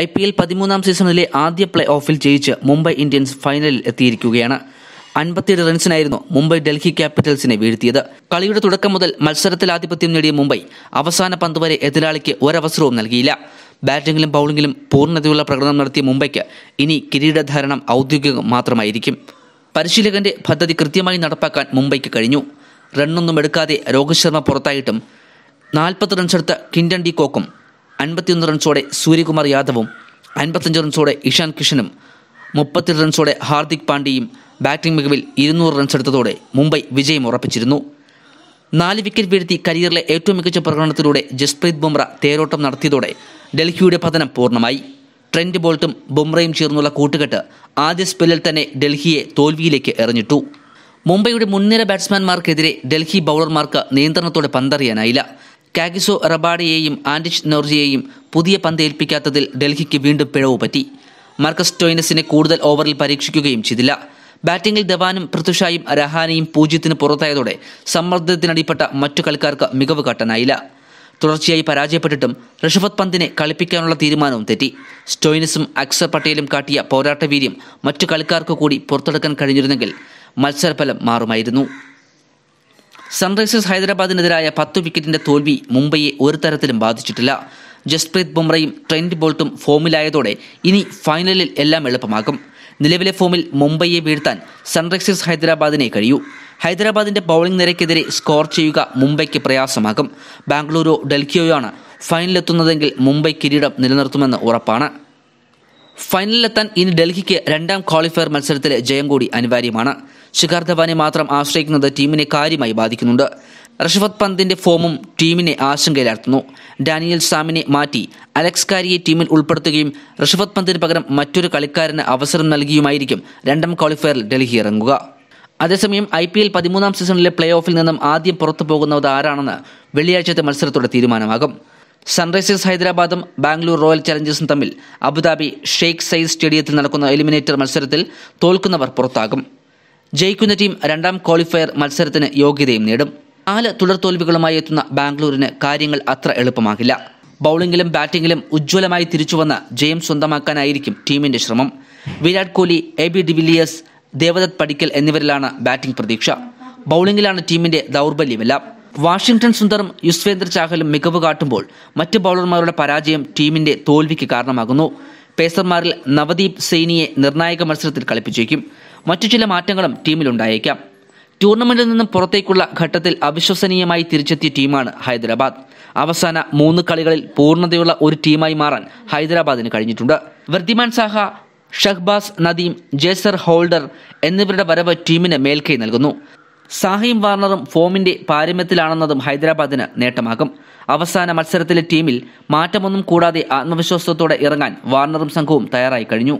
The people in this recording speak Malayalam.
ഐ പി എൽ പതിമൂന്നാം സീസണിലെ ആദ്യ പ്ലേ ഓഫിൽ ജയിച്ച് മുംബൈ ഇന്ത്യൻസ് ഫൈനലിൽ എത്തിയിരിക്കുകയാണ് അൻപത്തിയേഴ് റൺസിനായിരുന്നു മുംബൈ ഡൽഹി ക്യാപിറ്റൽസിനെ വീഴ്ത്തിയത് കളിയുടെ തുടക്കം മുതൽ മത്സരത്തിൽ ആധിപത്യം നേടിയ മുംബൈ അവസാന പന്ത് വരെ എതിരാളിക്ക് ഒരവസരവും നൽകിയില്ല ബാറ്റിംഗിലും ബൗളിംഗിലും പൂർണ്ണതയുള്ള പ്രകടനം നടത്തിയ മുംബൈക്ക് ഇനി കിരീടധാരണം ഔദ്യോഗികം മാത്രമായിരിക്കും പരിശീലകന്റെ പദ്ധതി കൃത്യമായി നടപ്പാക്കാൻ മുംബൈക്ക് കഴിഞ്ഞു റണ്ണൊന്നും എടുക്കാതെ രോഹിത് ശർമ്മ പുറത്തായിട്ടും നാൽപ്പത് റൺസെടുത്ത കിൻഡൻ ഡി കോക്കും അൻപത്തിയൊന്ന് റൺസോടെ സൂര്യകുമാർ യാദവും അൻപത്തഞ്ച് റൺസോടെ ഇഷാൻ കിഷനും മുപ്പത്തി റൺസോടെ ഹാർദിക് പാണ്ഡ്യയും ബാറ്റിംഗ് മികവിൽ ഇരുന്നൂറ് റൺസ് എടുത്തതോടെ മുംബൈ വിജയം ഉറപ്പിച്ചിരുന്നു നാല് വിക്കറ്റ് വീഴ്ത്തി കരിയറിലെ ഏറ്റവും മികച്ച പ്രകടനത്തിലൂടെ ജസ്പ്രീത് ബുംറ തേരോട്ടം നടത്തിയതോടെ ഡൽഹിയുടെ പതനം പൂർണ്ണമായി ട്രെൻഡ് ബോൾട്ടും ബുംറയും ചേർന്നുള്ള കൂട്ടുകെട്ട് ആദ്യ സ്പെല്ലിൽ തന്നെ ഡൽഹിയെ തോൽവിയിലേക്ക് എറിഞ്ഞിട്ടു മുംബൈയുടെ മുൻനിര ബാറ്റ്സ്മാൻമാർക്കെതിരെ ഡൽഹി ബൗളർമാർക്ക് നിയന്ത്രണത്തോടെ പന്തറിയാനായില്ല കാഗിസോ റബാഡയെയും ആൻഡിഷ് നോർജിയെയും പുതിയ പന്തേൽപ്പിക്കാത്തതിൽ ഡൽഹിക്ക് വീണ്ടും പിഴവ് പറ്റി മാർക്കസ് ടോയിനസിനെ കൂടുതൽ ഓവറിൽ പരീക്ഷിക്കുകയും ചെയ്തില്ല ബാറ്റിംഗിൽ ധവാനും പൃഥുഷായും രഹാനയും പൂജ്യത്തിന് പുറത്തായതോടെ സമ്മർദ്ദത്തിനടിപ്പെട്ട മറ്റു കളിക്കാർക്ക് മികവ് കാട്ടാനായില്ല തുടർച്ചയായി പരാജയപ്പെട്ടിട്ടും ഋഷഭത് പന്തിനെ കളിപ്പിക്കാനുള്ള തീരുമാനവും തെറ്റി സ്റ്റോയിനസും അക്സർ പട്ടേലും കാട്ടിയ പോരാട്ടവീര്യം മറ്റു കളിക്കാർക്ക് കൂടി പുറത്തെടുക്കാൻ കഴിഞ്ഞിരുന്നെങ്കിൽ മത്സരഫലം മാറുമായിരുന്നു സൺറൈസേഴ്സ് ഹൈദരാബാദിനെതിരായ പത്ത് വിക്കറ്റിന്റെ തോൽവി മുംബൈയെ ഒരു തരത്തിലും ബാധിച്ചിട്ടില്ല ജസ്പ്രീത് ബുംറയും ട്രെൻഡ് ബോൾട്ടും ഫോമിലായതോടെ ഇനി ഫൈനലിൽ എല്ലാം എളുപ്പമാകും നിലവിലെ ഫോമിൽ മുംബൈയെ വീഴ്ത്താൻ സൺറൈസേഴ്സ് ഹൈദരാബാദിനെ കഴിയൂ ഹൈദരാബാദിന്റെ ബൗളിംഗ് നിരക്കെതിരെ സ്കോർ ചെയ്യുക മുംബൈക്ക് പ്രയാസമാകും ബാംഗ്ലൂരോ ഡൽഹിയോയാണ് ഫൈനലെത്തുന്നതെങ്കിൽ മുംബൈ കിരീടം നിലനിർത്തുമെന്ന് ഉറപ്പാണ് ഫൈനലിലെത്താൻ ഇനി ഡൽഹിക്ക് രണ്ടാം ക്വാളിഫയർ മത്സരത്തിലെ ജയം കൂടി അനിവാര്യമാണ് ശിഖർ ധവാനെ മാത്രം ആശ്രയിക്കുന്നത് ടീമിനെ കാര്യമായി ബാധിക്കുന്നുണ്ട് ഋഷഭത് പന്തിന്റെ ഫോമും ടീമിനെ ആശങ്കയിലാഴ്ത്തുന്നു ഡാനിയൽ സാമിനെ മാറ്റി അലക്സ് കാരിയെ ടീമിൽ ഉൾപ്പെടുത്തുകയും ഋഷഭത് പന്തിന് പകരം മറ്റൊരു കളിക്കാരന് അവസരം നൽകിയുമായിരിക്കും രണ്ടാം ക്വാളിഫയറിൽ ഡൽഹി ഇറങ്ങുക അതേസമയം ഐ പി എൽ പതിമൂന്നാം സീസണിലെ പ്ലേ ഓഫിൽ നിന്നും ആദ്യം പുറത്തു പോകുന്നത് ആരാണെന്ന് വെള്ളിയാഴ്ചത്തെ മത്സരത്തോടെ തീരുമാനമാകും സൺറൈസേഴ്സ് ഹൈദരാബാദും ബാംഗ്ലൂർ റോയൽ ചലഞ്ചേഴ്സും തമ്മിൽ അബുദാബി ഷെയ്ഖ് സയ്യിദ് സ്റ്റേഡിയത്തിൽ നടക്കുന്ന എലിമിനേറ്റർ മത്സരത്തിൽ തോൽക്കുന്നവർ പുറത്താകും ജയിക്കുന്ന ടീം രണ്ടാം ക്വാളിഫയർ മത്സരത്തിന് യോഗ്യതയും നേടും നാല് തുടർ തോൽവികളുമായി എത്തുന്ന ബാംഗ്ലൂരിന് കാര്യങ്ങൾ അത്ര എളുപ്പമാകില്ല ബൗളിംഗിലും ബാറ്റിംഗിലും ഉജ്ജ്വലമായി തിരിച്ചുവന്ന ജയം സ്വന്തമാക്കാനായിരിക്കും ടീമിന്റെ ശ്രമം Virat Kohli A B de Villiers Devdutt Padikkal എന്നിവരിലാണ് ബാറ്റിംഗ് പ്രതീക്ഷ ബൗളിംഗിലാണ് ടീമിന്റെ ദൗർബല്യമെല്ലാം വാഷിംഗ്ടൺ സുന്ദറും യുസ്വേന്ദ്ര ചാഹലും മികവ് കാട്ടുമ്പോൾ മറ്റ് ബൗളർമാരുടെ പരാജയം ടീമിന്റെ തോൽവിക്ക് കാരണമാകുന്നു പേസർമാരിൽ നവദീപ് സെയ്നിയെ നിർണായക മത്സരത്തിൽ കളിപ്പിച്ചേക്കും മറ്റു ചില മാറ്റങ്ങളും ടീമിലുണ്ടായേക്കാം ടൂർണമെന്റിൽ നിന്നും പുറത്തേക്കുള്ള ഘട്ടത്തിൽ അവിശ്വസനീയമായി തിരിച്ചെത്തിയ ടീമാണ് ഹൈദരാബാദ് അവസാന മൂന്ന് കളികളിൽ പൂർണ്ണതയുള്ള ഒരു ടീമായി മാറാൻ ഹൈദരാബാദിന് കഴിഞ്ഞിട്ടുണ്ട് വർദ്ധിമാൻ സാഹ ഷഹ്ബാസ് നദീം ജേസർ ഹോൾഡർ എന്നിവരുടെ വരവ് ടീമിന് മേൽക്കൈ നൽകുന്നു സാഹിം വാർണറും ഫോമിന്റെ പാരമ്യത്തിലാണെന്നതും ഹൈദരാബാദിന് നേട്ടമാകും അവസാന മത്സരത്തിലെ ടീമിൽ മാറ്റമൊന്നും കൂടാതെ ആത്മവിശ്വാസത്തോടെ ഇറങ്ങാൻ വാർണറും സംഘവും തയ്യാറായി കഴിഞ്ഞു